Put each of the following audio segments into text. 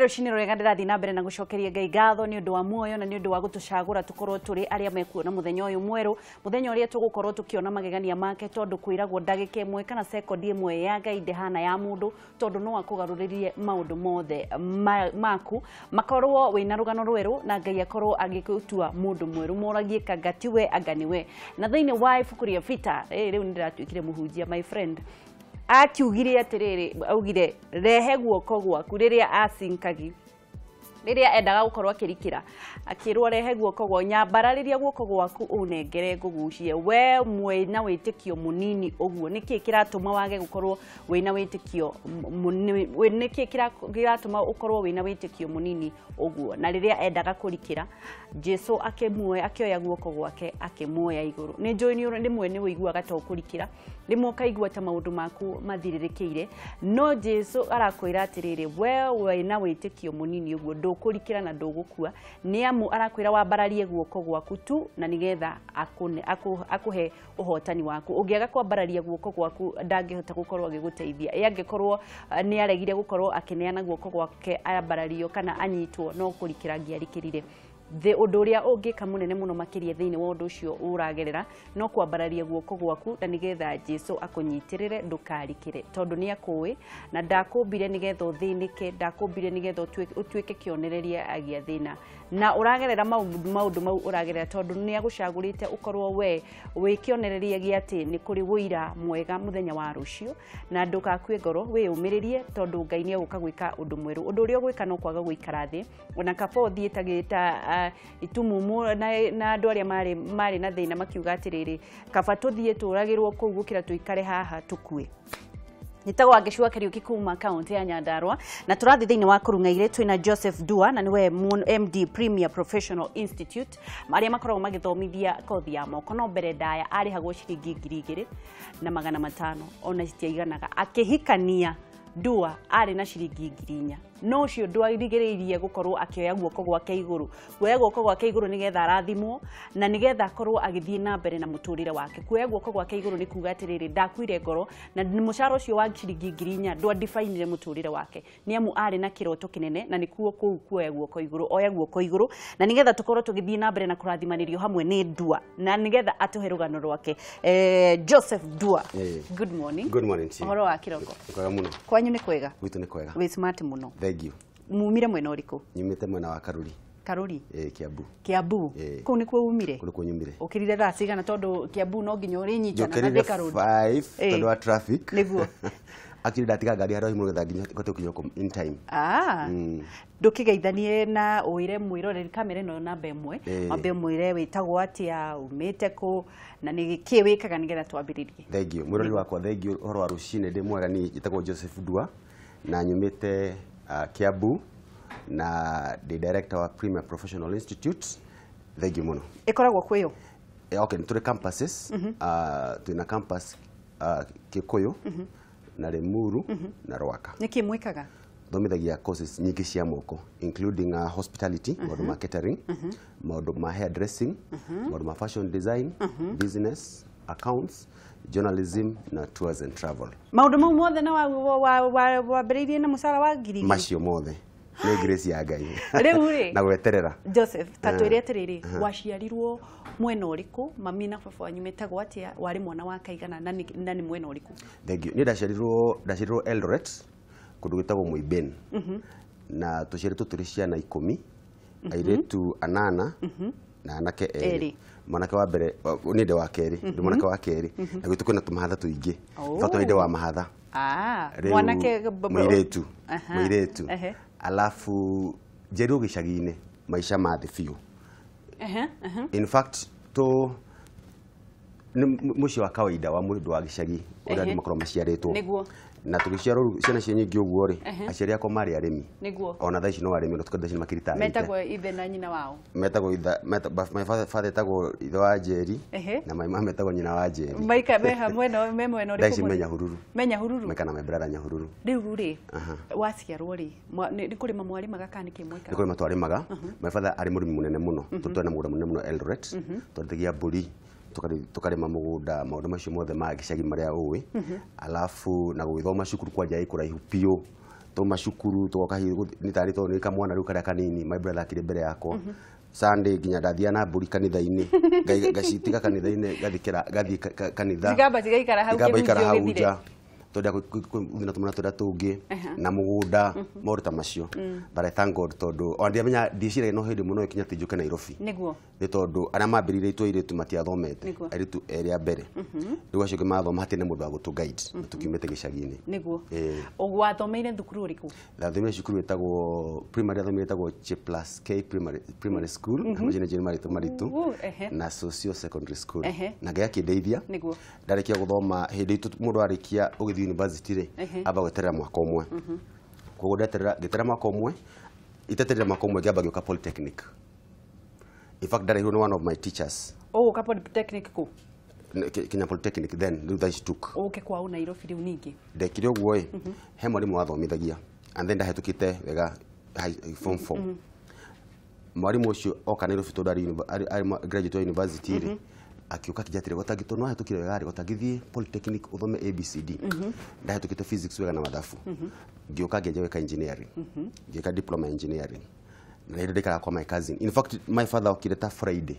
nä shini cinä rwega ndä rathiä na mbere na gå cokeria ngai ngatho nä å wa muoyo na ni å ndå wa gå tå cagå ra tå korwo tå rä arä a mekuona må thenya å yå magegania make tondå kwä ragwo ndagä ka ä mwe kana sekondi mwe ya ngai ndähana ya må ndå tondå no akå garå rä rie maku makorwo wä na rå na ngai akorwo agä gå tua må ndå mwerå moragie kangatiwe angani we na thä inä wa ibuku rä a vita rä u nä ndä ratuä my friend akiugire atiriri augire rehe guoko gwaku riria asinkagi riria endaga gukorwo akirikira akirwo rehe guoko gwa nyambarariria guoko gwaku unengere ngugucie we mwe mwina witikio munini uguo niki kiratuma wage gukorwo wina witikio niki kiratuma ukorwo wina witikio munini uguo na riria endaga kurikira jesu akimuoya akioya guoko gwake ya iguru ni mwe ni rĩmwe nĩ wĩiguaga to kũrikĩra rimwe kaigua ta ndå maku ire no jesu arakwira atiriri we guo ndå munini rikä ra na ndugukua ni amu ra wambararie guoko gwaku tu na nigetha akune akuhe uhotani waku ungiaga kwambararia guoko gwaku ndangihota gukorwo agiguteithia e korwo ni aregire gukorwo akineana guoko gwake ambarario kana anyitwo no kurikira ngiarikirire undu uria ungika munene muno makirie thini wa undu ucio uragerera no kwambararia guoko gwaku na nigetha jesu akunyitirire ndukarikire tondu ni akui na ndakumbire nigetha uthinike ndakumbire nigetha utuike kionereria agia thina na uragerera maundu mau uragerera tondu ni agucagurite ukorwo we wikionereria giati ni kuri wira mwega muthenya wa rucio na ndukakue ngoro wiyumiririe tondu ngai ni aguka gwika undu mweru undu uri ogwika no kwaga gwikara thi ona kaba uthie ta itumu itumumu na andu aria mari mari na thina makiuga atiriri kaba tuthie turagirwo kuu gukira tuikare haha tukue nyitagwo angĩcua kariuki kuma kaunti ya nyandarua na tũrathi thĩinĩ wa kũrung'aire na joseph dua na niwe md premier professional institute maria makoragwo magithomithia kothi ya moko no mbere ndaya arĩhagwo ciringi ngiri igĩrĩ na magana matano ona citiaiganaga akihikania dua ari na ciringi ngiri inya no ũcio ndwarigĩrĩirie gũkorwo akĩoya guoko gwake igũrũ kuoya guoko gwake igũrũ nĩgetha arathimwo na nĩgetha akorwo agĩthiĩ na mbere na mũtũrĩre wake kuoya guoko gwake igũrũ nĩ kuga atĩrĩrĩ ndakuire ngoro na mũcara ũcio wa ciringi ngiri inya ndwandibainire mũtũrĩre wake nĩ amu arĩ na kĩroto kĩnene na nĩkuo kũu kuoya guoko igũrũ oya guoko igũrũ na nĩgetha tũkorwo tũgĩthiĩ na mbere na kũrathimanĩrio hamwe nĩ ndua na nĩgetha atũhe rũgano rwake eh, joseph dua yeah, good morning good morning uhoro wa kiroko kwega muno kwanyu nĩ kwega gwitu nĩ kwega wi smart muno thengiũ mumire mwena ũrĩkũ Nyumite mwena wa karuri karuri eh kiambu kiambu eh. kuu nikuo umire kuu nikuo nyumire ukirire thaa cigana tondu kiambu no nginya uri urinyitana na thika road 5 eh. tondu wa traffic niguo akiri datika gari harĩa himu thaa nginya kote kinya in time ah mm. ndukigeithanie na uire mwirore kamera ino namba imwe eh. wambe mwire witagwo atia umite ku na ni kĩ wĩkaga nĩgetha twambĩrĩrie thengiũ mwĩrori wakwa thengiũ ũhoro wa rũcinĩ ndĩ mwega ni njĩtagwo joseph dua na nyumite uh, Kiabu na the director wa Premier Professional Institute Thegi Muno. Ikoragwo kwiyo. Eh, okay, nĩ campuses mm -hmm. uh, twĩna campus uh, Kikuyu mm -hmm. na Limuru mm -hmm. na Rwaka. Nĩkĩ mwĩkaga? thomithagia courses nyingi cia moko including uh, hospitality mm -hmm. maudu ma catering mm -hmm. maudu ma hairdressing, mm -hmm. maudu ma fashion design mm -hmm. business accounts journalism na tours and travel maundu mau mothe na wambĩrĩirie na mũcara wa ngiri macio mothe nĩ grace ya ngai rĩu rĩ na gweterera joseph ta ah. twĩre atĩrĩrĩ ah. waciarirwo mwena ũrĩkũ mami na baba wanyu metagwo atĩa warĩ mwana wa kaigana na nĩ mwena thank you ni ndaciarirwo ndaciarirwo eldoret kũndũ gwĩtagwo mwĩben mhm. na tũciarĩtwo tũrĩ ciana ikumi mhm. airĩtu anana mhm. na anake eri mwanake wa mbere ni ende wa keri ndä mhm. mwanake wa kerä mhm. na gwä tå tumahatha na tå mahatha tå ingä tondå nä wa mahatha må irä tu alafu njeri tu alafu njerå gä cagi-inä maica mathä biå tå må wa kawaida wa må ndå wa gä cagi å rä a makorwo maciarä two na tugiciarwo ciana cia nyingi uguo ri aciari akwa mari arimi niguo ona thaici no arimi ona tukandaci makirita metagwo ithe na nyina wao metagwo ithe etagwo ithe wa njeri na maima metagwo nyina wa njeri maika meha mwena me mwena ri thaici menya hururu menya hururu mekana my nya hururu riu ri waciarwo ri ni kuri mamwari magakani kimweka ni kuri matwari maga my father ari murimi munene muno mhm. tutwe na mugura munene muno eldoret mhm. twathigia mburi tukarima mugunda maundu macio mothe ma gicagi maria uwi mhm. alafu na gwithoma cukuru kwanja i kuraihu piu tuma cukuru tugoka ni tari to ni kamwana riu karia kanini my brother akire mbere yakwa mhm. sande nginya ndathia na mburi kanitha inä ngacitiga kanitha-inĩ ngathikĩra ngathi kanitha ikara hau nja twenda na twenda tungi na mugunda mhm. mauri ta macio mm. but i thank god tondu o ndiamenya ndicira no hindi muno ikinya tijuke nairobi niguo ni tondu aria mambirire itwa iritu matiathomete aritu eri a mbere mhm. riu acio ngi mathoma hati ne mundu wa gutu guide mhm. na tukiumite gicagi-ini niguo wathomeire thukuru uriku ndathomire cukuru itagwo primary athomire itagwo ch plus k primary primary school amajina jeni maritu maritu na socio secondary school na ngai akindeithia ndarä kia gå thoma hä ndä mundu arikia å gä thiä university rä amba gweterera mwaka å mwe mhm. koguo ngäterera mwaka å mwe iteterera mwaka å mwe ngäamba gä å ka polytechnic in fact ndaraihirwo nä one of my teachers ågåka oh, polytechnic kå Kenya Polytechnic then rä u thaici tuk ke kwa kwao Nairobi rä u ningä ndekire å guo ä mm -hmm. he mwarimå wathomithagia and then ndahetå kä te wega form form mhm. mwarimå å cio oka Nairobi tondå arä graduate wa university rä akiuka kijatire gito no ahetukire wega ari gotagithie polytechnic uthome abcd mm -hmm. ndahetukite physics wega na mathabu ngiuka mm -hmm. ngenja weka engineering mhm. ngika diploma engineering na ndikara kwa my cousin in fact my father okire ta friday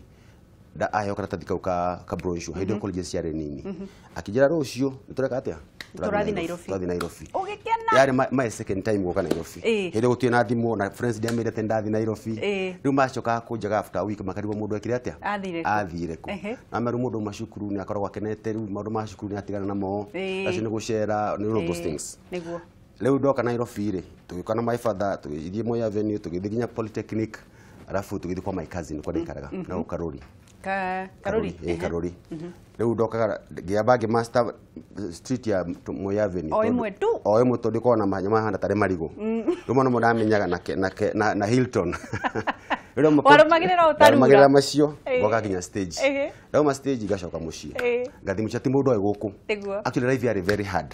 da ayo ah, ahe karatathikau ka kabroisho mm -hmm. hĩndĩ kũrĩgia ciarĩ nini mm -hmm. akĩnjĩra rũcio nĩ tũreka atĩa tũrathi Nairobi tũrathi Nairobi ũgĩkena yarĩ my second time gũka Nairobi hĩndĩ eh. gũtirĩ na thimũ na friends dia ndiamĩire atĩ ndathi Nairobi eh. rĩu macoka kũnjaga after week makarigwo mũndũ ekire atĩa athire kũ na meru mũndũ mashukuru ni nĩ akoragwo akenete rĩu mashukuru ni cukuru nĩ atigana namo eh. acio nĩ gũcera nĩ all those things nĩguo rĩu ndoka Nairobi rĩ tũgĩũka na my father tũgĩthiĩ Moi Avenue tũgĩthiĩ nginya Polytechnic alafu tũgĩthiĩ kwa my cousin kwa ndaikaraga mhm. na gũkarũri ka karori eh karori mhm. riu ndokaga ngiamba ngä master street ya moi avenue o imwe tu o imwe tondå korwo na mahanya mahanda tarä marigå mm. rä mo nomo ndamenyaga na, na na, na hilton warumagä rä ra macio ngoka nginya stage ndauma stage ngacoka må ciä ngathimucia ti må ndå oä gå actually life yarä very hard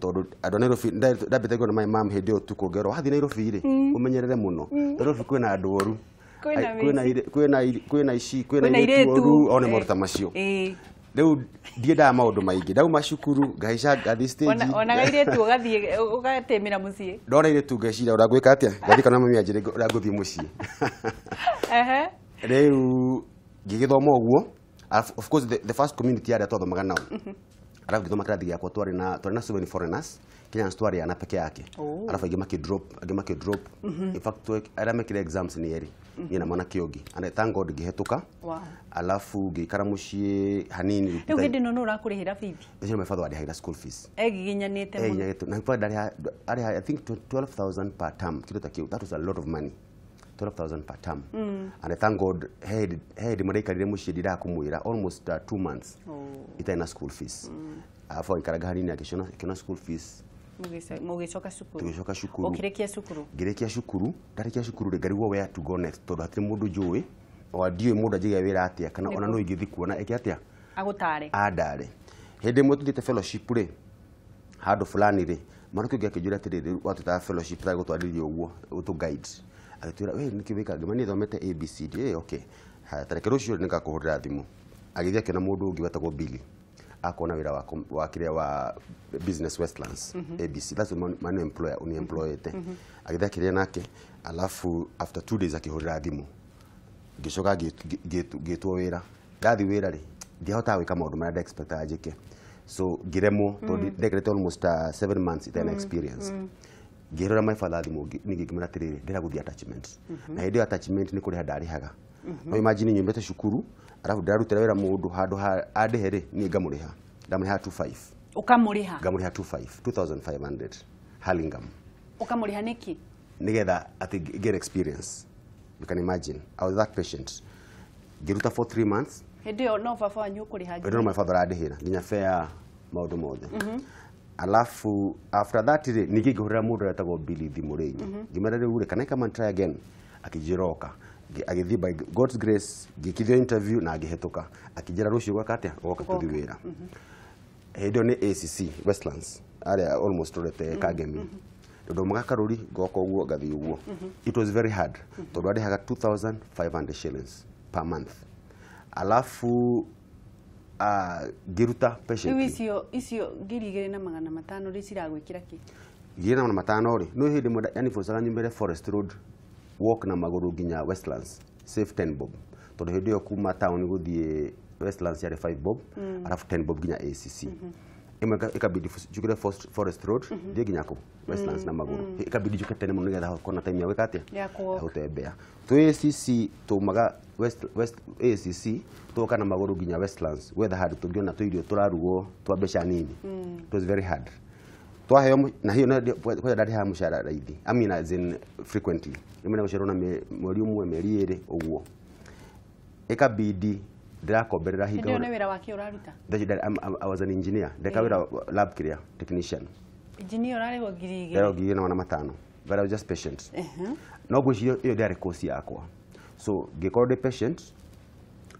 tondå andå nairobi ndambä te guo na maä mam hä ndä tu kå ngerwo wathiä nairobi rä å mm. menyerere må mm. nairobi kwä na andå oru kwä na iretu one må eh. eh. ruta macio rä u ndiendaga maå ndå maingä ndauma cukuru ngahaica ngathi onaga iretu ågatemä ra må ciä ndona å rangwä ka atä a ngathi kana mamä anjä å rangå thiä må ciä rä u gä thoma å guo of a the, the first community arĩa twathomaga nao mhm. arabu ngĩthoma kĩrathi gĩakwa twarĩ na na kenya story ana peke yake oh. alafu agimaki drop agimaki drop mm -hmm. in fact aramekire exams ni yeri mm -hmm. ina mwana kiogi ana thank god gihetuka wow. alafu gikara mucie hanini ugi dino no fifi bibi my father ari hira school fees e eh, egiginyanite eh, muno egiginyanite na kwa dari ari i think 12000 per term kitu takio that was a lot of money 12000 per term mm. and i thank god head head muraikarire mucie ndira kumwira almost uh, two months oh. ita ina school fees mm. alafu ikaraga hanini akishona kuna school fees mugicoka cukuru tugicoka cukuru ukirikia cukuru ngirikia cukuru ndarikia cukuru ngarigwo where to go next tondu atiri mundu njui o ndiui mundu anjigia wira atia kana ona no ingithi kuona eke atia agutare andare hindi imwe tuthiite fellowship ri handu fulani ri maruki ngi akinjira atiriri watutaga fellowship tari gutwaririe uguo utu guide agitwira we niki wika ngima ni thomete abcd okay ha tareke rucio nikakuhurira thimu agithia kena mundu ungi wetagwo billy akona wira wa, kiria wa business westlands mm -hmm. abc that's the man employer uni employer te mm -hmm. agitha kiria nake alafu after two days akihurira thimu ngicoka ngitwo wira ndathi wira ri ndiahotaga gwika maundu maria ndexpectaga njike so ngiremwo mm. tondu ndekerete almost uh, seven months itena mm. experience mm -hmm ngihurira my father thimu ningikimira atiriri ndira guthii attachment mm -hmm. na hindi attachment ni kuriha ndarihaga mhm. no imagine nyumbete cukuru arabu ndirarutira wira mundu handu ha andihe ri nie ngamuriha ndamuriha 25 ukamuriha ngamuriha 25 2500 halingam ukamuriha niki nigetha ati get experience you can imagine i was that patient ngiruta for 3 months hindi yo no baba wanyu ukuriha nginya no my father andihira nginya fair maundu mothe mm -hmm. alafu after that ri ningingihurira mundu etagwo bili thimurinyi mm-hmm. ngimera riu ri kana ikama try again akijiroka agithi by God's grace gikithio interview na agihetuka akijira rucio gwaka atia goka tuthi wira hindi mhm. ni ACC Westlands area almost rorete mhm. kagemi mhm. ndomaga karuri ngoka uguo ngathi uguo it was very hard tondu arihaga 2500 shillings per month alafu ah, ngiruta icio icio ngiri igiri na magana matano ri ciragwikira ki ngiri na magana matano ri no hindi mwenda yani fosaga nyumire forest road walk na maguru nginya Westlands save 10 bob tondu hindi yo kuma town guthie Westlands yari 5 bob mm. alafu 10 bob nginya ACC mm -hmm. imwe ikabidi jukire Forest Road mm -hmm. nginya ku Westlands mm. na mm-hmm. maguru mm. Mm-hmm. ikabidi juke tene muno getha kona time ya wekatia ya kutembea tu ACC maga West, West ACC tuoka na maguru nginya Westlands whether hard tungiona tu irio turarugo twa mbeca nini mm. it was very hard twaheo na hiyo kwa dadi må cara raithi amina zin frequently rimwe nĩgũcerwo na mweri ũmwe mĩeri ĩrĩ ũguo higa ndĩrakomberera hinga nĩ uraruta wake ũraruta I was an engineer ndeka wĩra lab kĩrĩa technician engineer ũrarĩhwo ngiri igĩrĩ ndĩrarĩhwo ngiri igĩrĩ na matano but I was just patient no ngwĩciria ĩyo ndĩarĩ course yakwa so ngĩkorwo ndĩ patient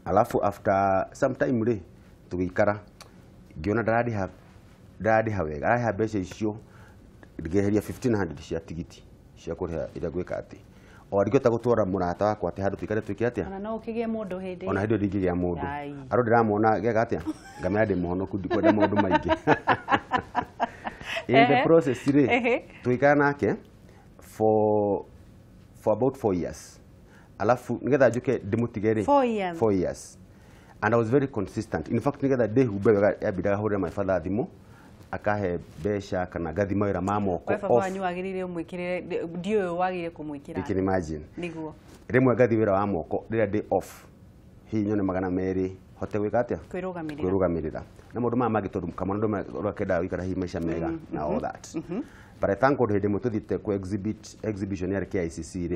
alafu after some time rĩ tũgĩikara ngĩona ndarandĩha ndarandĩha wega arandĩha mbeca icio ngĩeheria 1500 cia tigiti cia kũrĩha ĩrĩa ngwĩka ati o ndingĩhota gũtwara mũrata wakwa atĩ handũ tuikare tuĩke atĩa ona no ũkĩgĩe mũndũ hĩndĩ ona hĩndĩ ndingĩgĩa mũndũ arũ ndĩramuona gega atĩa ngamenya ndĩ mũhonoku ndikwenda maũndũ maingĩ in the process rĩ tũgĩikara nake for for about four years alafu nigetha njuke ndimutige rĩ four years four years and i was very consistent in fact nigetha ndihumbe wega yambindaga hũrĩra my father thimũ akahe mbeca kana kumwikira you can imagine niguo rimwe gathi wira wa moko rira day off hi nyone magana meri hote gwika atia kwirugamirira kwirugamirira na maå ma magitodum kama ndo ma ndå rä akendaga gå ikara hihi mega mm-hmm, na all mm-hmm, that mm-hmm. but thankod hä ndä ä mwe tå thiä exhibit exhibition ya KICC icc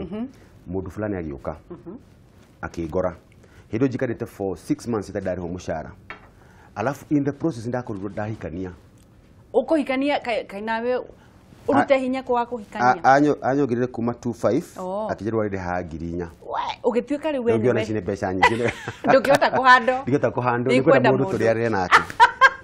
rä fulani agiuka å ka akä ngora hä te for 6 months dari ho må alafu in the process ndakorirwo ndahikania ukuhikania kainawe urute hinya kwa kuhikania anyo anyo ngirire kuma 25 oh. akijirwa rire ha ngiri inya ugituika riu wewe ngiona cine mbeca nyingi ndungihota kuhando ndingihota kuhando ni kwenda mundu turiarire nake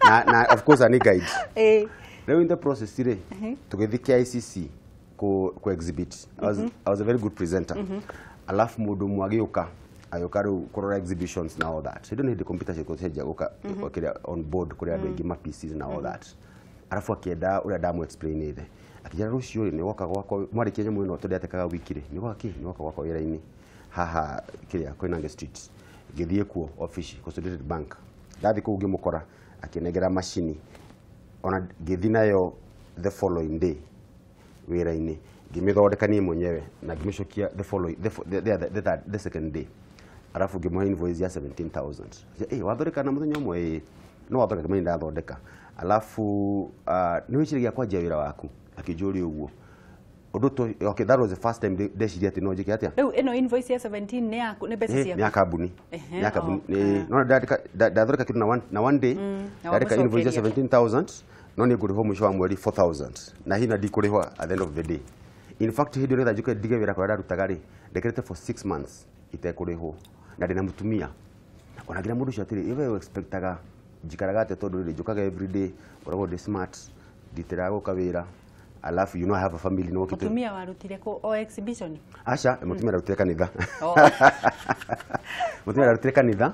na na of course ani guide eh leo in the process ire uh-huh. tugithi KICC ku ku exhibit I was, mm -hmm. I was a very good presenter mm -hmm. alafu mundu mwagiuka ayoka ru kurora exhibitions na all that so you don't need the computer shiko seja uka mm -hmm. on board kuria andu mm-hmm. ingi ma PCs na all mm-hmm. that arafu akienda uria explain ile akijara rucio ni woka gwakwa mwarikia nyamu ino tundia tekaga wiki ri ni woka ni woka gwakwa wira ini haha kiria koinange street ngithie kuo office consolidated bank dadi ko ugi mukora akinegera machine ona ngithi nayo the following day wira-ini ngimithondeka niĩ munyewe na ngimicokia the following the, the, the, the, the, the the second day arafu ngimũhe invoice ya 17000 hey, wathondeka kana mũthenya mwe no wathondeka mani ndathondeka alafu uh, ah, ni wä ciragia kwanjia wä waku akijuri njå ria å guo okay, that was the first time ndeciria atä no njä atia atä rä no invoice ya 17 ne mbeca ne eh, nä ya kambuni nä ya kambuni oh, ah. no ndathondeka kä ndå na one na one day mm, ndandä invoice ya 17000 no ni good rä hwo må 4000 na hihi na ndikå at the end of the day in fact hä ndä ä nä thanjuke ndige wä ra kå rä a for 6 months itekå rä hwo na ndä na må tumia ona ngä rä cio atä rä expectaga njikaraga atä tondå rä every day ngoragwo ndä smart nditiraga gå ka alafu you know I have a family no kitu mutumia warutire ku o oh, exhibition acha e, mutumia arutire kanitha oh. mutumia arutire kanitha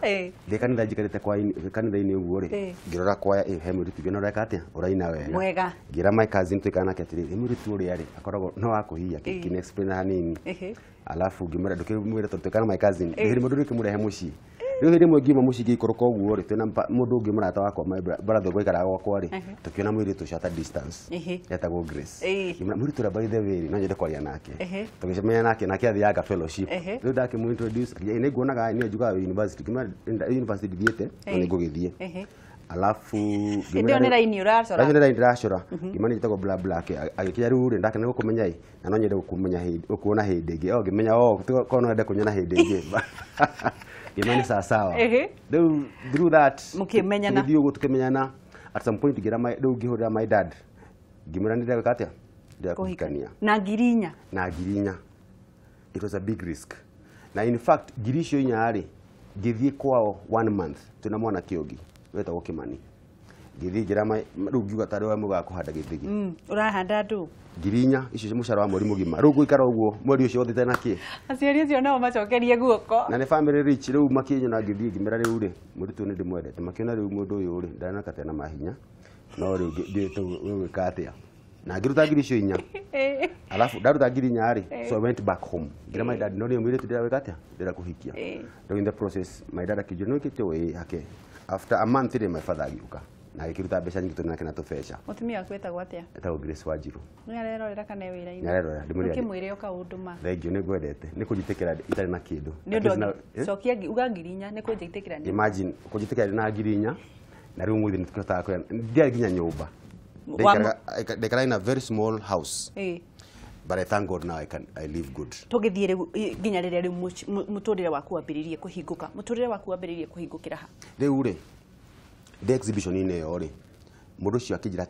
the kanitha jikarite kwa kanitha ini uguo ri ngirora kwa e he muritu gino reka atia uraina wega mwega ngira my cousin tukana ke atiri muritu uri ari akoragwo no akuhia kini explain hanini alafu ngimwira ndukimwira tondu tukana my cousin ndiri mundu ri kimurehe mucii riu hindi mwe ngiuma mucingi ikoro koguo ri twina mundu ungi murata wakwa brother gwaikara gwakwa ri uh-huh. tukiona mwiritu cio ata distance uh-huh. etagwo grace mwiritu ria by the way no nyende kwaria nake uh-huh. tugicemania nake nake athiaga fellowship riu ndakimuintroduce ninguonaga ni njugaga university kima university ndithiite no ningugithie alafu ndäracora ngima nä njätagwo agä kinya rä u rä ndakena gå kå menya ä na no nyende gå kuona hä ndä oh, ngä o ngä menya oh, korwo no ende kå nyona hä ndä ngä sawa sawasawa riu through that mukimenyana thiä å gå tå kä at some point gira my u ngä my dad ngä mwä ra nä ndä regå na girinya na girinya it was a big risk na in fact girisho icio inya rä ngä kwao one month tunamwana kiogi mwana kä wetagwo kä ngithii njä ra rä u ngiuga tarä we må gakåhanda gä mm å rahanda ndå ngiri inya icio må cara wa mweri må gima rä ikara uguo guo mweri å cio ki tena kä aciari acio nao macokerie guoko na nä family rich rä u makinyona ngä thiä ngä mä ra rä u rä må ritå nä ndä mwendete makiona rä u må ndå å yå rä mahinya no rä u gwä ka atä a na ngiruta ngiri icio inya alafu ndaruta ngiri inya rä eh. so I went back home ngira my dad noni tu ndira gwika atia ndira kuhikia ndio eh. in the process my dad akijua no kitoe hake after a month rä my father agiuka na gikiruta mbeca nyingi tondũ nake tubeca mutumia waku wĩtagwo atĩa etagwo Grace Wanjiru nĩ kana e ini inĩ ndimuria ukimwire ndĩmũkĩmwĩre unduma thank you thengiũ nĩ ngwendete nĩ kũnjĩtĩkĩra na kindu nĩ cokia uga ngirinya inya nĩ kũnjĩtĩkĩra imagine kũnjĩtĩkĩra na ngirinya na rĩu mũthĩ nĩ tũhotaga kwenda ndiarĩ nginya nyumba ndaikara in a very small house eh but I thank God now I can I live good. Tugithie riu nginya riria riu muturire waku wambiririe kuhinguka. Muturire waku wambiririe kuhingukira ha. Riu ri the exhibition inä ä yo rä må ndå cio akä njä ra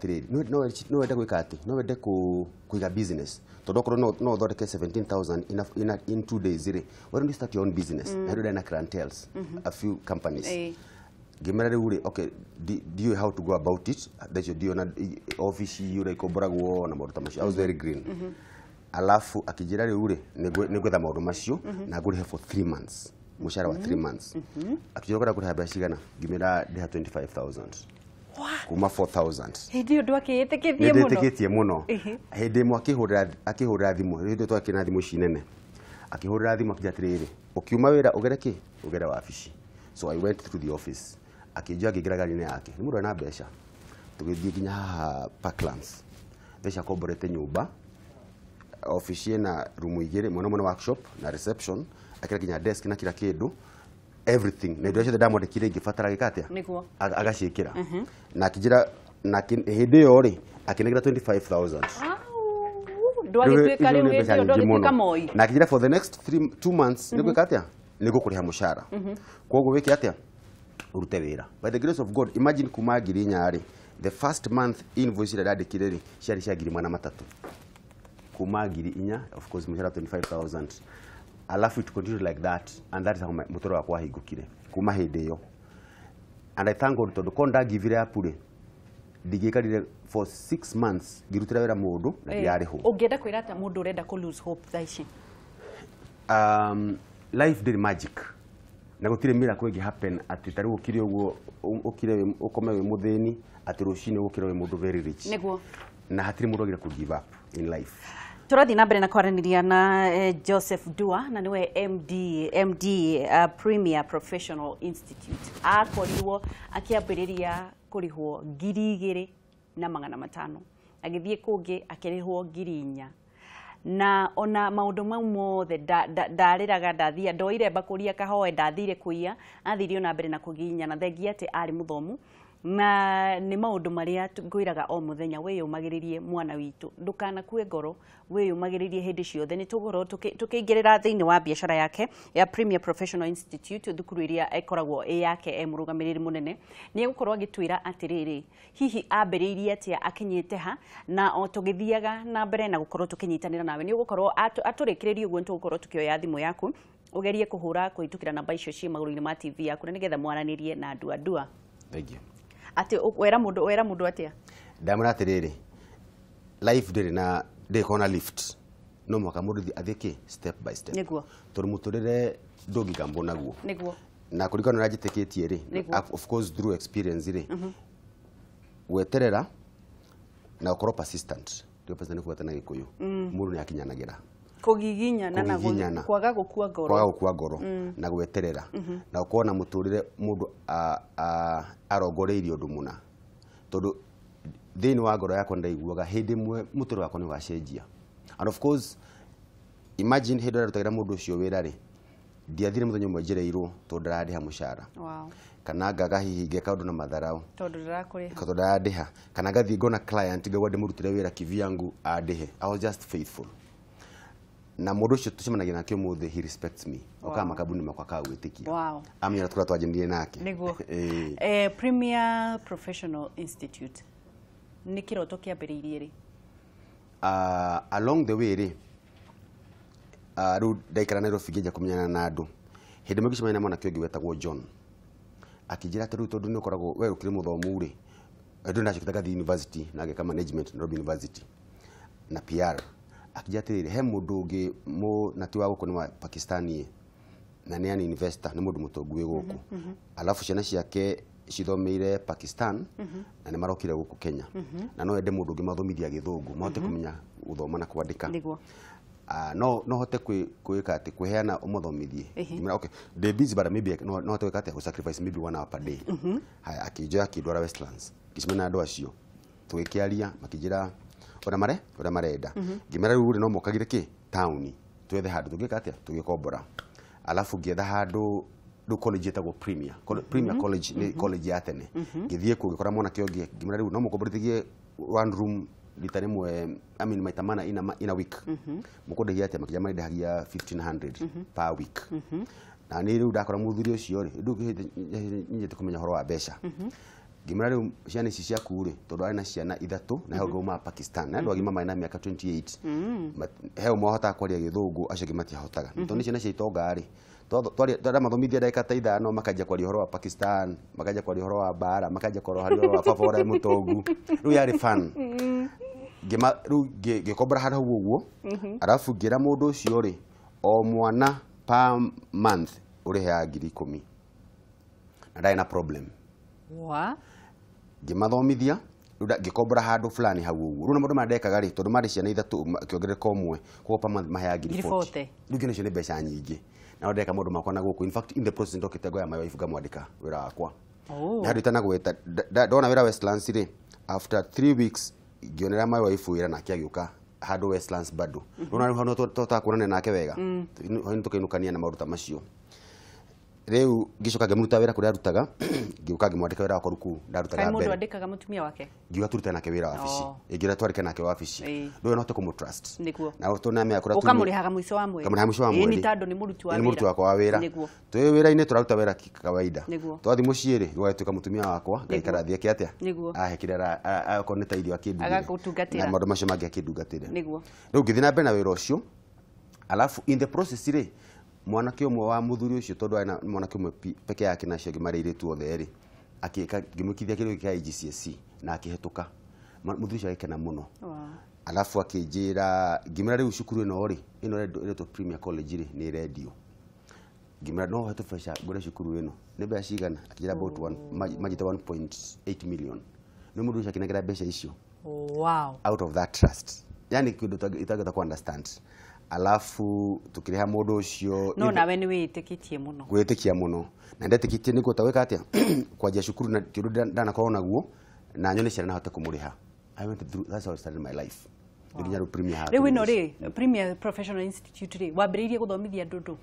no wende gwä ka atä no wende kå iga business tondå okorwo no å thondeke 17000 in, in, in two days rä why don't you start your own business mm. ndå na clientels mm -hmm. a few companies hey ngimera riu ri okay do you how to go about it that you do na office you like oboragwo na maundu ta macio i was mm-hmm. very green mm -hmm. alafu akijira riu ri nigwetha maundu macio mm-hmm. na ngurihe for 3 months mushara wa 3 mhm. months atuchirokora kuti habashikana gimira dia 25000 kuma 4000 hindi undu akiitikitie muno itikitie muno hindi mwe akihurira akihurira thimu hindi twakina thimu cinene akihurira thimu akija tiriri ukiuma wira ugere ki ugere wabici so i went to the office akijua gigira gari ne yake ni må na besha tugithie ginya ha parklands besha komborete nyå mba obici na rumu igere rä mwena workshop na reception mm akira nginya desk na kira kindu everything na indo ciothe Diamond kire ingibatara gikatia niguo agaciikira mhm. na kijira na hindi yo ri akinegera 25000 ndwagituika riu hindi yo ndwagituika moi na kijira for the next 3 2 months mm -hmm. niko niguo ikatia nigukuriha mushara mhm. koguo wiki atia urute vera. by the grace of god imagine kuma ngiri inya the first month invoice ya dadi kireri shari shagiri mwana matatu kuma ngiri inya of course mushara 25000 alafu it continued like that and that is how mutoro wakwa hingukire kuma hindi yo and i thank god tondu ko ndagivire up ri ndigikarire for 6 months ngirutira wira mundu na eh, ndiarihwo ho ungienda kwira ta mundu urenda ku lose hope thaa um, life did magic na gutire miracle ingi happen ati tari ukire uguo ukire ukome wi muthini ati rucini ugukira wi mundu very rich niguo na hatire mundu agira ku give up in life turathi na mbere na kwaranĩria eh, na Joseph Dua na niwe MD MD uh, eh, Premier Professional Institute akorirwo rä hwo ngiri rä na magana matano akä rä hwo ngiri inya na ona ndå mau mothe raga ndathia ndoire ria kahoe ndathire kũiya athire ona mbere na kũginya na thengia arä må thomu na nä maå ndå marä a ngwä raga o må thenya wä yå magä rä rie mwana witå ndåkanakue ngoro wä yå magä rä rie hä ndä ciothe nä tå tå kä ingä rä ra thä inä wa biacara yake ya premier professional institute thukuru ekoragwo ä yake e må rå gamä rä ri må nene nä egå korwo agä twä ra atä rä rä hihi ambä rä irie atä a akinyä te ha na tå gä thiaga na mbere na gå korwo tå kä nyitanä ra nawe nä å gå korwo atå rä kä rä rie å guo nä tå gå kä oya thimå yaku å gerie kå hå ra kå hä kä ra namba icio ciä magå rå-inä ma tv yaku na nä getha mwaranä rie na nduandua thengiå ati wera mundu wera mundu atia atä a ndamwä ra atä na ndä kona lift no mwaka mundu ndå athiä step by step niguo tondå muturire tå rä re naguo niguo na kå na njä ri of course through experience ri mhm. weterera na å persistent nä pesa na gä kå yå muru ni nä akinyanagä kugiginyana na kugiginyana kwaga gukua ngoro kwaga gukua ngoro mm. na gweterera mm -hmm. na ukorwo na muturire mundu arongoreirie undu muna tondu thiini wa ngoro yakwa ndaiguaga hindi imwe muturire wakwa ni ugacenjia and of course imagine hindi ndarutagira mundu ucio wira ri ndiathire muthenya umwe njereirwo tondu ha mũcara wow. kana ngaga hihi ngeka ũndũ na matharau tondu ha kana ngathii ngona client ngagwa ndĩmũrutĩre wĩra kivyangu andĩhe i was just faithful na mundu ucio tucemanagia nake umuthi he respects me wow. okama kabuni makwa ka gwitikia wow. amenya tukura twanjanirie nake niguo eh, eh, premier professional institute ni kiroto kiambiriirie ri uh, ah, along the way uh, ah, riu ndaikara nairobi nginya kumenyana na andu hindi mwe ngicemania na mwanake ungi wetagwo john akinjira atä rä u tondå nä å koragwo we å kä rä må thomu rä ndå ndacokete ngathi university na ngeka management nairobi university na pr akija he må ngi mu nati wa guko ni wa pakistani na nä an investor ni må mutongu wi guko mm -hmm. kå alafu ciana ciake cithomeire pakistan mm -hmm. na ni marokire guko kenya mm -hmm. na no ende må ngi mathomithia githungu thå ngå mahote mhm. kumenya uthoma na kwandä Uh, ah, no no hote kuweka ati kuheana umuthomithie mm -hmm. okay the busy but maybe no no hote kuweka ati sacrifice maybe one hour per day mm -hmm. haya akijua akidwara westlands kisimena ndo acio tugikiaria makijira ona mare ona marenda mhm. ngimera rä u no mokagire ki taũni twethe handå tå gä ka atä a tå gä alafu ngĩetha handå rä u college ĩtagwo premier mhm. premier college ni mhm. college ya tene ngĩthiä kå ngä kora mwanake å ngä ngimera rä no må komborithägie one room rita rimwe I mean, maita mana ina, ina week mukundagia atia makiria hagia 1500 per week na ni rä u ndakora muthuri ucio ri ndu rä ndå nyinjä horo wa besha ngimä rä u ciana ici ciaku rä tondå arä na ciana ithatå na he å ngä umaga pakistan na andå mhm. agima marä na mä aka mhm. he å mahotaga kwaria gä thå ngå acio ngä matiahotaga mhm. tondå nä ciana cia itonga-rä mathomithia ndagika ta ithano makanjia kwaria horo wa Pakistan makanjia kwaria horo wa bara makanjia kwaria horo wa baba ũrĩa e mũtongu rĩu yarĩ fan rĩu ngĩkombora harĩa ũguo arafu ngĩra mũndũ ũcio rĩ o mwana pa month ũrĩheaga ngiri ikũmi na ndarĩ na problem What? ngimathomithia rä ngĩkombora handå fulani hau å guo rä u na maå ndå mandekaga rä tondå marä ciana ithatå kĩongerereka å mwe kwogopa maheaga ngiri rä u ngä nacio nä mbeca nyingĩ nao ndeka maå ndå makwa na gå kå ndokite ngoya mayo ibuga mwandĩka wira ra wakwa oh. nä handå itana gweta ndona wira westlands rä after three weeks ngĩonera my wife wira ra nake agä handu westlands bado mhm. rä u na rä u twakuonane nake wega mm. nä tå kainå kania na maå ta macio rä ngicoka ngimuruta wira kuria arutaga ngiuka ngimwandika wira wakoru kuu ndarutaga mbere mundu andikaga mutumia wake ngiuga turute nake wira wabici ingira oh. twarike nake wabici ndu no tukumu trust nikuo na tuna me akura ukamurihaga mwico wa mweri kamurihaga mwico wa mweri ni tandu ni murutu wa wira ni murutu wakwa wa wira nikuo twi wira ine turaruta wira kawaida twathi mucii wakwa ngaikara thie kiatia nikuo ahekire akorwo ni ta irio akindugire agagutungatira na maundu macio mangi akindungatire nikuo riu ngithi na mbere na wira ucio alafu in the process ri mwanake umwe wa muthuri ucio tondu ari mwanake umwe peke yake na acio mari iritu othe ri akika ngimukithia kiru kia IGCSE na akihituka muthuri ucio agikena muno wow. alafu akinjira ngimira riu cukuru ino ri ino ĩretwo Premier College ri ni redio ngimira no hote fresha ngure cukuru ino ni mbeca cigana akinjira about one majita 1.8 million ni muthuri ucio akinengera mbeca icio wow out of that trust yani kindu itangita ku understand alafu tukireha mundu ucio no na we ni witikitie muno gwitikia muno na ndetikitie ni guta gwika atia kwanjia shukuru na kiundu ndanakorwo naguo na nyone ciana nahote kumuriha i went through that's how i started my life nginya wow. premier hat riu no re premier professional institute ri wambiriirie guthomithia ndundu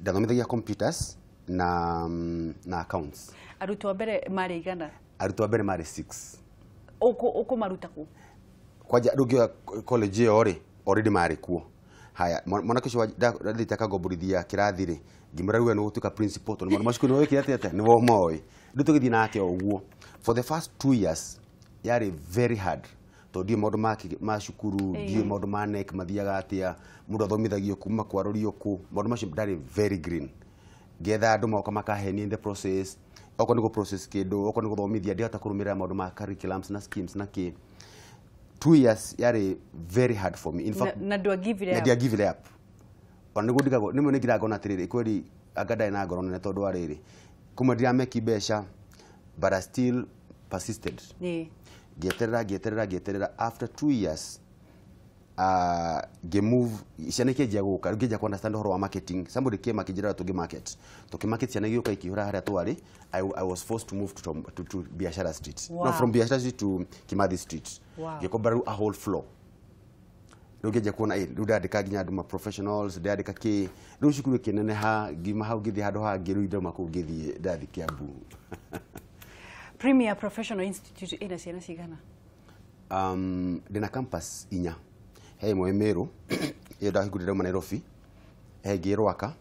ndathomithagia computers na mm, na accounts arutwa mbere mari igana arutwa mbere mari 6 uko uko maruta ku kwa kwanja ndungioya college yore already mari kuo haya mwanake ucio ndathite akangomborithia kĩrathi rĩ ngĩmwĩra rĩu we nĩgũtuĩka principal tondũ mwana macukuru nĩwĩkire atĩ atĩ nĩwo moĩ rĩu tũgĩthiĩ nake ũguo for the first two years yarĩ very hard tondũ ndiũĩ maũndũ ma cukuru ndiũĩ maũndũ ma nek mathiaga atĩa mũndũ athomithagio kuma kwarũrio kũ maũndũ macio ndarĩ very green ngetha andũ moka makahenia in the process okorwo nĩ gũ process kĩndũ okorwo nĩ gũthomithia ndĩhota kũrũmĩrĩra maũndũ ma curriculums na schemes na kĩ two years yari very hard for me in fact na na give it up na give it up ona Nimo ne gira go na tiri. di agada ina go na ngoro nene tondu ariri me ndirameki mbeca but I still persisted Yeah. ngieterera ngieterera ngieterera after two years ngimove uh, ciana ikianjia guka riu ngianjia kuunderstand horo wa marketing somebody came akinjira tugi market market ciana i was forced to move to, to, to biashara street wow. no from biashara street to kimathi street a whole floor kuona nginya cukuru ngiuma hau ndathi ciana cigana um, ndina campus inya he imwe meru da ndahingurire uma nairobi he ingi rwaka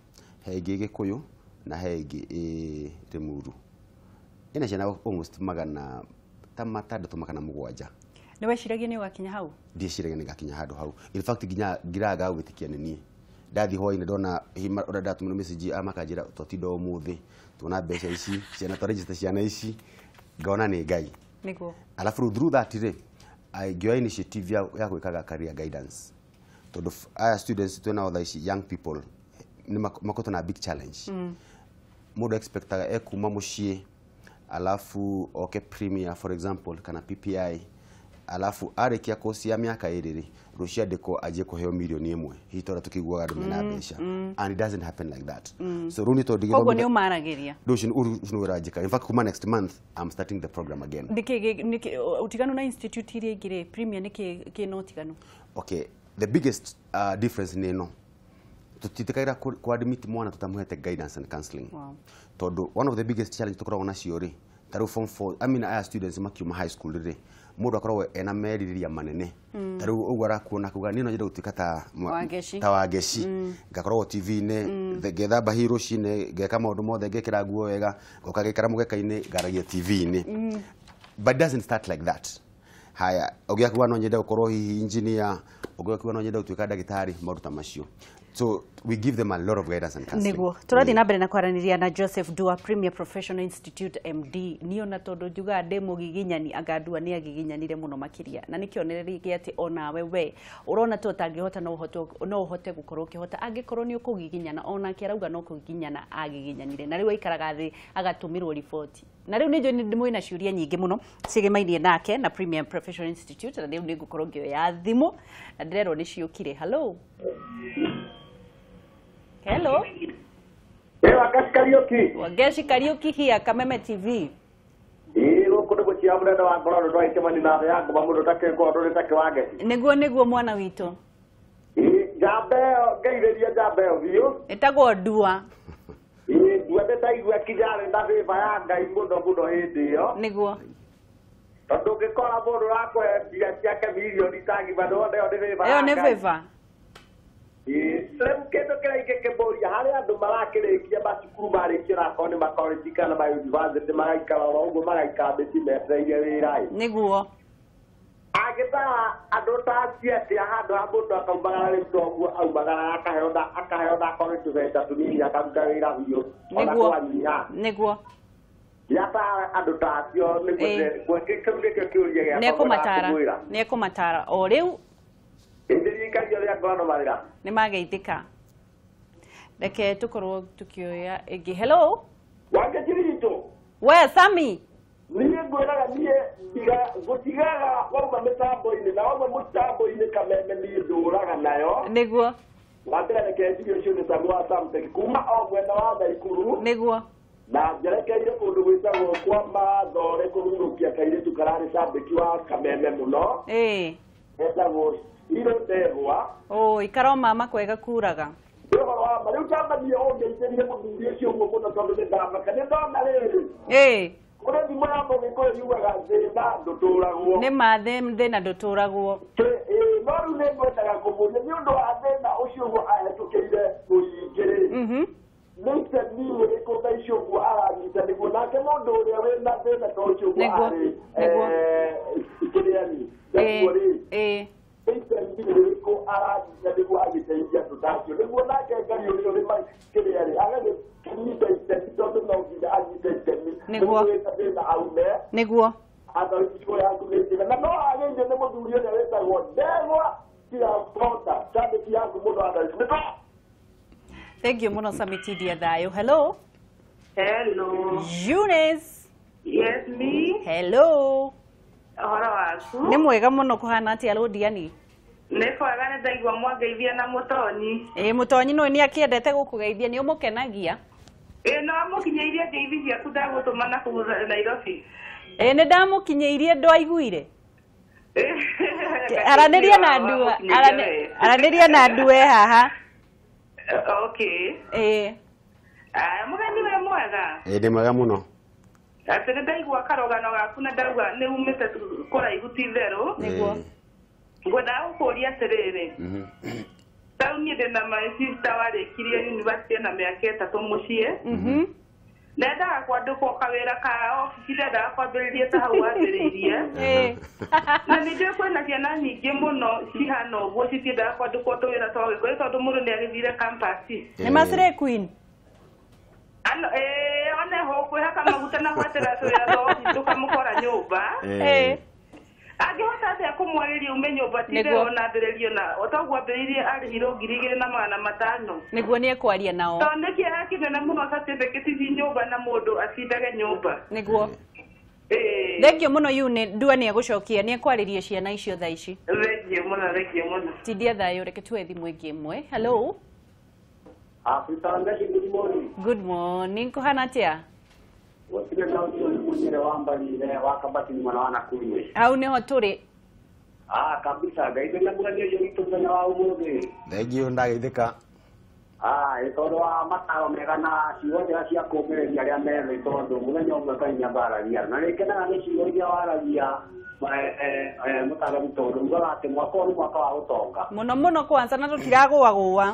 he ingi kuyu na he e temuru ina ciana almost magana tamata ta matandatå magana må ni we weciragia ni wakinya hau di ndieciragia ni gakinya hadu hau in fact nginya ngiraga gwä tä kia nä niä ndathiä hwainä ndona å rä a ndatå mä rwo message makanjä ra twatinda å må besha tuona mbeca ici ciana twarejita ciana ici ngona nä ngai nä guo alafu through that rä aingioya initiative ya, ya kuikaga career guidance tondu aya students twina now ici young people ni makoto na big challenge mm. mundu expectaga ekuma mucii alafu oke okay, premier for example kana ppi alafu arä kia kå cia mä aka ä rä rä rå ciandäkwo anjie kå heo mirioni ä mwe hitå rä a tå kä iguaga andå mena mm, mbeca mm. Mm. so rå nä tondåguo nä å maragä ria rå cio nä ranjä ka kuma next month I'm starting the program again å tiganu na institute iria ingä rä premier nä kä na å tiganu okay the biggest uh, difference nä no tutitikaira kuadmit mwana tutamuhete guidance and counseling wow. tondu one of the biggest challenge tukoragwo nacio rä tarä u form 4 I mean, aya students makiuma high school rä mudu akoragwo ena meririria manene mm. ta rĩu ũguo arakuona kuga niĩ no nyende gũtuĩka ta ta wangeci mm. ngakoragwo mm. tv ne mm. ngethamba hi rũcinĩ ngeka mothe ngekĩra nguo wega ngoka ngĩikara mũgeka-inĩ ngaragia tv ne mm. but doesn't start like that haya ũgĩakuga no nyende gũkorwo hihi engineer ũgĩakuga no nyende gũtuĩka ndagĩtarĩ maruta macio so we give them a lot of guidance and counseling niguo turathi mm. nambere na kwaraniria na Joseph Dua Premier Professional Institute MD niyo na tondu njuga ndi mugiginyani agandua ni agiginyanire muno makiria na nikionereri gi ati ona wewe urona to tangihota no uhote no uhote gukorwo kihota angikorwo ni ukugiginyana ona kiarauga no kugiginyana agiginyanire na riu aikaraga thi agatumirwo ripoti na riu nijo ndimwe na ciuria nyingi muno cigimainie nake na Premier Professional Institute na riu ningukorwo ya thimu na ndirerwo ni ciukire hello Hello. Eh, Wagashi Kariuki. Wagashi Kariuki here, Kameme TV. niguo niguo mwana witå eh, njambeo ngeirä njambeo biå ätagwo ndua eh, ndua ndä taigua kinyarä na bäba ya ngai må no må no hä ndä ä yo niguo tondå ngä kora må ndå rakwe mbia ciake milioni tagima nä yo nä bäba ä yo nä bäba rä u harĩa andũ marakĩrĩkia macukuru marĩkia akorwo nĩ makorĩti kana mayunivasĩtĩ magaikara oro ũguo magaikara mĩti metereire wĩra-ĩ nĩguo agĩthaa andũ ta ciatia handũ ha mũndũ akaumagara rĩu toguo aumagara akaheo na nĩ tũbeca tũnini akaruta wĩra biũ nĩguo yata ta acio a reke tukorwo tukioya ingi hello wange jirito we sami niä ngwä raga niä gå tigaga wauma mä tambo na wauma må tambo kameme niä ndå raga nayo nä guo waterereke njigä å cio sami wa samtek kuma o mwena wa thaikuru nä guo na njerekeire kå ndå gwä tagwo kwa mathore kå hurå kia kairä tu kararä ki wa kameme må no etagwo irå ndehwa ikaro mama kwega kuraga wamba rä u twambathire å ndeithä rie må thuri å cio guo må no tondå nä ndamaka nä ndona rä rä kå rä thimo ya må gä kå yå thä na ndå tå ragwo nä ma thä na ndå tå ragwo no rä u nä ngwendaga kå må ria nä å ndå wa thä na å cio guo ahetå kä ire må ingä rä nä itemi rä kå ta icio guo aranyita nä guo nake må ndå å rä a wä na thä na to å cio guo arä kä rä ani Vita iliyoko arabu yalikuwa haitaingia tutaki. Lengo lake gani yule yule mai kile yale. Angalia kanisa itatoka na ujida ajitemi. Niguo. Niguo. Hata Na no agende ndio dunia ya leta wodegwa kila mtota. Chabe kiasi mmoja anaishi. Thank you muno Samiti ya Thayo. Hello. Hello. Eunice. Yes, me. Hello. ũhoro waku nĩ mwega mũno kũhana atĩ arũndia nĩ nĩ kwaga nĩ ndaigua mwangeithia na mũtonyi ĩ mũtonyi nĩ nĩ akĩendete gũkũgeithia nĩ ũmũkenagia ĩ no amũkinyĩirie ngeithi ciaku ndagũtũma na kũu nairobi ĩ nĩ ndamũkinyĩirie ndwaiguire aranĩria na andũ aranĩria na andũ e haha okay ĩ mũgeni wĩ mwega ĩ ndĩ mwega mũno atä nä ndaigua karogano gaku na ndauga nä umä te kå raihu ti itherå nä ngwendaga gå kå ria atä rä mm-hmm. rä tau niä ndä na maicista warä kirie university na mä aka ätatå må ciä mm-hmm. nendaga kwandäkwo kawä ka obici ndendaga kwambä rä rie ta hau wambä rä na nä njå kwä na ciana nyingä må no cihana å guo citiendaga kwandäkwo tå wä ra twagä kå rä tondå må ndå nä agä thire ano eh aneho kwihaka maguta na gwetera twira tukamukora nyumba eh angihota atĩa kũmwarĩria ume nyũmba tithe ona ambĩrĩrio na otoguo ambĩrĩirie arĩhirwo ngiri igĩrĩ na magana matano nĩguo nĩ ekwaria nao to nĩ kĩeha kĩnene mũno atatĩmbĩkĩtithi nyũmba na mũndũ acindage nyũmba nĩguo thengio eh. mũno yu nĩ eh, ndua nĩ egũcokia nĩ ekwarĩria ciana icio tha ici thengio mũno thengio mũno tindia thayũ reke tuwe mwe ĩngĩ ĩmwe hello afisangati good morning good morning kuhanatia wasire naucio nä må nyere wa mbarire wa kabati nä mwana wa nakuruä hau nä ho tå rä Ah, kabisa ngaithe na mugania yo itu menya wa umuthi thengio ndagaithika ah tondu wa mataro mega na ciugo njega cia kũũmĩrĩria arĩa merĩ tondũ mũthenya ũmwe kainya mbaragia na rĩkenaga nĩ ciugo iria waragia mũtaramu tondũ ugaga atĩ mwaka ũyũ mwaka wa gũtonga mũno mũno kwanza na tũtiragũagũa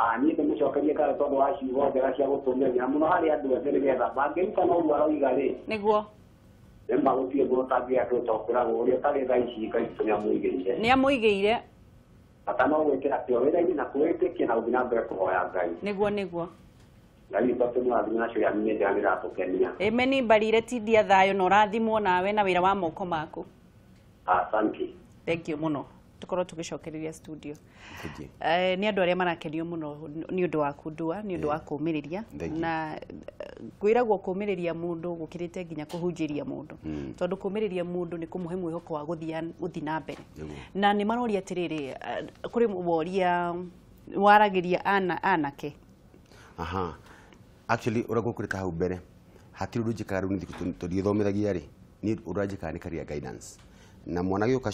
Ah, ninde må cokerie kana tondå wa ciugo njega cia gå tå meria må no harä andå othe nä getha mangä ruta na ũru aroiga rä nä guo nä ma gå tirä ngå rå ici kaitå nä amå igä ire nä amå igä ire bata no gwä kä ra kä na kwä tä na gå mbere kå ngai nä guo nä guo ngai tondå nä wathimå nacio yamimä ndä nä ratå kenia ä nä mbarire tindia thayå na å rathimwo nawe na wä ra wa moko maku asanti thengiå må no tukorwo tũgĩcokereria studio ni andu aria marakenio muno ni undu wa kundua ni undu wa kumiriria na eh, kwĩragwo kumiriria mundu gukirite nginya kũhunjĩria mundu hmm. tondu kumiriria mundu ni kumuhe mwihoko wa guthi na mbere na ni maroria atiriri eh, kuri woria waragiria ana anake aha actually ũrĩa gũkũrĩka hau mbere hatirĩ ũndũ njĩkaga rĩu nĩ thikũ tũrĩthomithagia ni niĩ ũrĩa njĩkaga nĩ career guidance na mwana gĩũka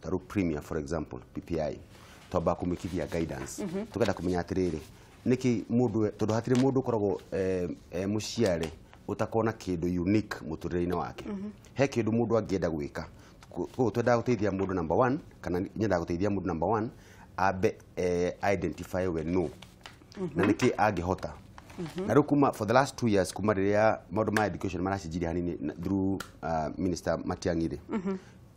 taru premium for example PPI toba kumikithia guidance mm -hmm. tukenda kumenya atiriri niki mudu tondu hatire mudu korogo eh, eh, muciare utakona kindu unique muturire wake mm -hmm. he kindu mudu angeenda gwika koguo twendaga guteithia mudu number 1 kana nyenda guteithia mudu number 1 abe eh, identify we no mm -hmm. na mhm. niki angihota Mm -hmm. kuma for the last two years kuma rä rä a maå ndå ma education maracinjirie hanini through uh, minister matiangire mm -hmm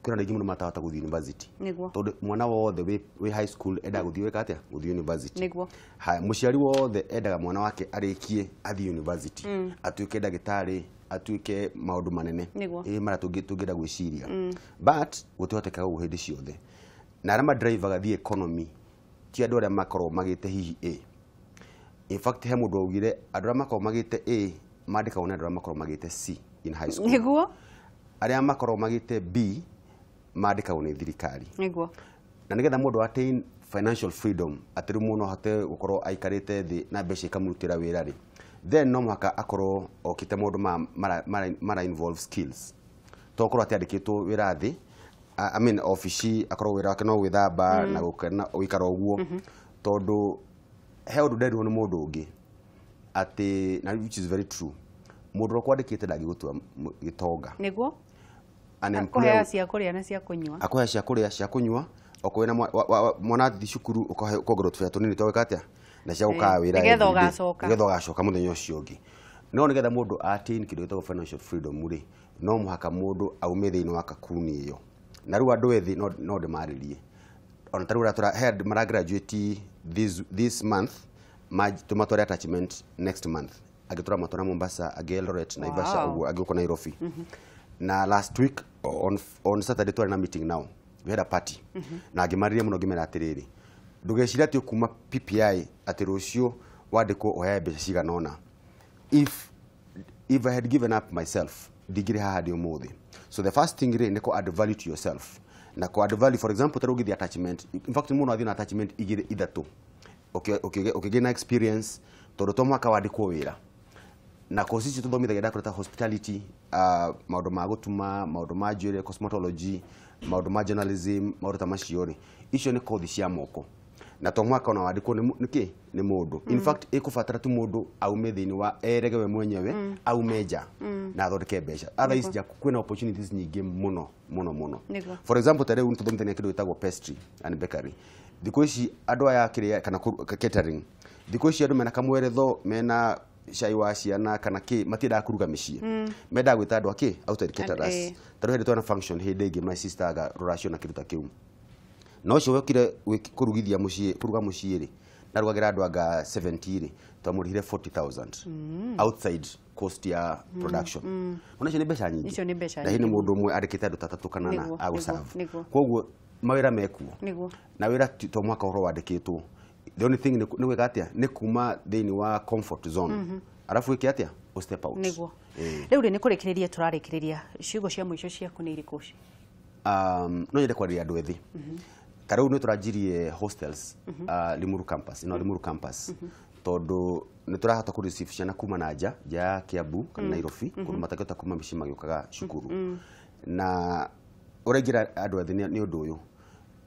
gukira na igimu matahota guthii university tondu mwana wothe wi high school endaga guthii wika atia guthii university niguo haya muciari wothe endaga mwana wake arikie athii university mm. atuike ndagitari atuike maundu manene ä mara tungä gwiciria mm. but gutihoteka gå hä ciothe na arä a madrivaga the economy ti andå arä a makoragwo magä te hihi a in fact he må ndå augire andå arä a makoragwo magä te a mandä kagwo nä andå arä a makoragwo magä te c in high school nä guo arä a b mandikagwo nä thirikari niguo na nä getha må ndå financial freedom atä rä må no ahote gå korwo aikarä te thä na mbeca ikamå ra wä ra rä then no mũhaka akorwo okite maundu ma mara, mara, mara involve skills tokorwo atiandikitwo wira thi I mean ofici akorwo wira wake no gwithamba mm. na gukena uikara uguo mm -hmm. tondu he undu nderirwo ni mundu ungi ati na which is very true mundu uria kwandikite ndangigutua gitonga niguo anemkũhea cia kũrĩa na a kũnyua akũhea cia kũrĩa cia kũnyua okwĩna mwana athi cukuru ũkahe kuongerwo tũbia tũnini twagwĩka atĩa na cia eh, gũkaa wĩra nĩgetha ũgacoka nĩgetha ũgacoka mũthenya ũcio ũngĩ no nĩgetha mũndũ attain kĩndũ gĩtagwo financial freedom rĩ no mũhaka mũndũ aume thĩinĩ wa kakuni ĩyo na rĩu andũ ethĩ no ndĩmarĩrie ona ta rĩu he mara graduate this, this month tũmatware attachment next month angĩ tũramatwara Mombasa angĩ Eldoret Naivasha ũguo angĩ ũko Nairobi mm -hmm na last week on, on Saturday twarä na meeting now we had a party mm -hmm. na ngä marä muno ngä mera atä rä rä ndågeciria atä kuma PPI atä rå cio wandäkwo oyae mbeca cigana ona if, if I had given up myself ndigirä haha ndä å må thä so the first thing rä nä kå add value to yourself na kwa add value for example tarä å gä attachment in fact må no athiä na attachment igä ithatå å okay, okay, okay, na experience tondå to mwaka wandä kwo wä ra na kosisi tuthomithagä ndakoreta hospitality uh, maå ma gå tuma maå ma njuä cosmetology maå ma journalism maå ta macio rä icio nä kothi cia moko na to mwaka ona wandikwo nä kä nä må ndå mm. in fact ikubatara tu mundu aume thini wa erege we mwenyewe mm. aume nja mm. na athondeke mbeca otherwise ja kwina opportunities nyingi muno muno muno for example tare untu thomithania kindu gitagwo pastry and bakery thiku ici andu aya kiria kana catering thiku ici andu mena kamweretho mena cai wa ciana kana kä matiendaga kå ruga mä ciä mm. mendaga gwä ta andå akä tarä hendä twana hä my macistaga rå racio na kä ruta kä u no cio wokire kå rugithia må ciä kå ruga må ciä rä narugagä ra andå anga 70 rä twamå rä hire 40000 outside cost ya mm, production mm. ona cio nä mbeca nyingä na hä nä må ndå å mwe andä kä te andå tatatå kanana agå koguo mawä ra mekuo na wä ra to mwaka å horo wandä kä two the only thing ni weka atia ni kuma thini wa comfort zone mm -hmm. alafu wiki atia o step out niguo eh. riu ri ni kurikiriria turarikiriria ciugo cia muico cia ni kuci um no nyende kwariria andu ethi mm -hmm. ni turajirie hostels mm -hmm. uh, limuru campus ino limuru campus mm -hmm. tondu ni turahota ku receive ciana kuma na nja nja ya kiambu kana mm -hmm. nairobi mm-hmm. mm-hmm. mm -hmm. kundu matakiota kuma mici magiukaga cukuru mm -hmm. na uraingira andu ethi ni undu uyu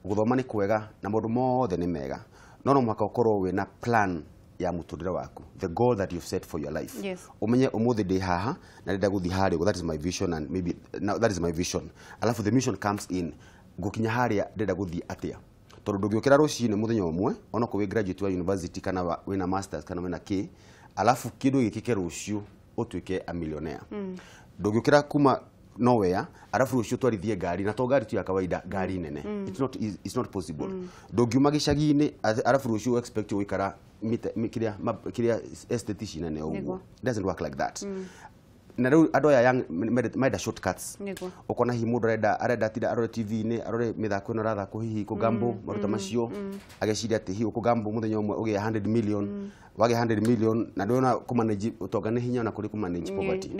guthoma ni kwega na maundu mothe ni mega no no mwaka ukorwo wä na plan ya muturire waku the goal that you've set for your life yes. umenye umuthi ndi haha na ndenda guthi hari that is my vision and maybe now that is my vision alafu the mission comes in gukinya haria ndenda guthi atia tondu ndungiukira ruciini muthenya umwe ona ko graduate wa university kana wina masters kana wina k alafu kindu gikike rucio utuike a millionaire mm. ndungiukira kuma nowhere alafu ucio twarithie ngari na to ngari tu ya kawaida ngari nene mm. it's not it's not possible mm. ndungiuma gicagi-inĩ alafu ucio expect gũikara kiria kiria estate ici nene ũguo doesn't work like that mm na rä u andå aya menda ukona hihi må ndå arenda tira arore tv ni arore mä thako ä no rathakwo hihi kå ngambå mm, maruta mm, macio mm. ageciria atä hihi å kå ngambå må thenya å mwe å gä a million wagä a million na ndå ona kå manage å tonga nä hinya ona kå rä kå manage poverty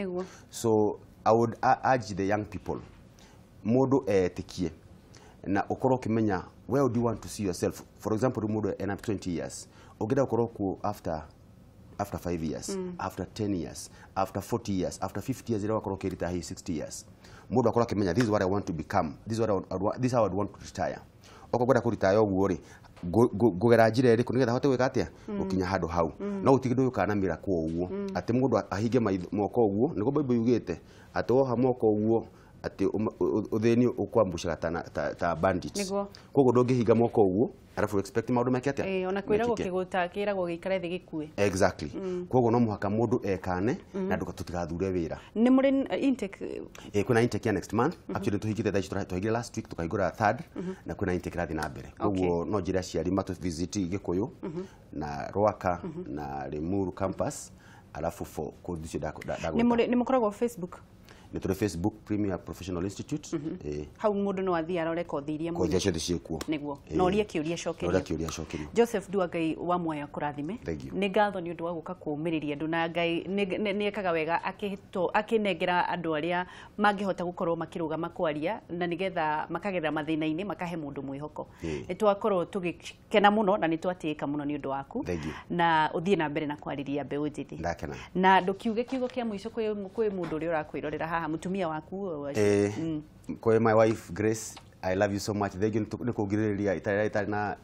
so I would urge the young people mũndũ eetĩkie eh, na ũkorwo kimenya where do you want to see yourself for example mũndũ ena 20 years ũngĩenda gũkorwo ku after after 5 years mm. after 10 years after 40 years after 50 years ĩrĩa wakorwo ũkĩrita hii 60 years mũndũ akorwo akĩmenya this is what I want to become this is what I want, this is how I want to retire okorwo ngwenda kũritaya ũguo rĩ ngũgera njĩra ĩrĩkũ nĩgetha hote gwĩka atĩa gũkinya mm. handũ hau mm. no ũtige ndũyũkanamĩra kwa ũguo mm. atĩ mũndũ ahinge moko ũguo nĩguo bible yugĩte atĩ woha mwoko atä å thä ni å ta, ta bandits koguo ndå ngä hinga arafu expect maundu make atia eh ona gikare thi gikue exactly mm. koguo no muhaka haka ekane ndå mm. ekane na tutigathure wira ni muri uh, intake eh kuna intake next month mm -hmm. actually last week mm-hmm. na kuna intake rathi na mbere koguo no njira ciari matu visit gikuyu yå mm-hmm. na rwaka mm-hmm. na limuru campus alafu for kodisho dako dako facebook nä facebook premier professional institute mm -hmm. eh how athiä aroreko thiirie eh. konja ciothe ciäkuo nä na å rie kä å ria cokerio joseph ndua ngai wa mwaya kå rathime nä ngatho nä å ndå wa gå ka kå mä rä ria na ngai nä ekaga wega akä nengera andå a mangä hota gå korwo makä rå gama kwaria na nä getha makagerera mathä na-inä makahe twakorwo na nä twatä ka må no waku na å na mbere na na kiugo haha hamtumia wakuo eh, mm. kwa my wife Grace I love you so much they going to ngä rä rä ria itarä na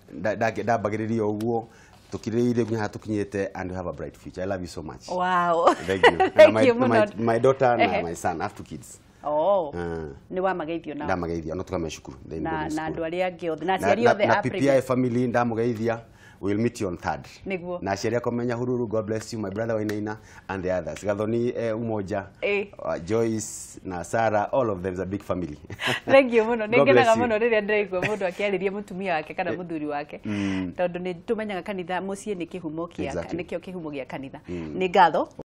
ndambagä rä ria å guo tukirĩire nginya hatukinyĩte and we have a bright future i love you so much wow thank you thank you my, my my daughter and my son I have two kids Oh. Uh, ah. magaithio na. Na magaithio, no tukameshukuru. na andå arä a angä othe na aciari othe na PPI family ndamugaithia we'll meet you on third niguo na sheria komenya hururu god bless you my brother wainaina and the others gathoni eh, umoja eh. Uh, joyce na sara all of them is a big family thank you muno ningenaga muno riria ndiraigua mundu akiariria mutumia wake kana eh. muthuri wake mm. tondu ni tumenyaga kanitha mucii ni kihumo kia exactly. nikio kihumo gia kanitha mm. ni gatho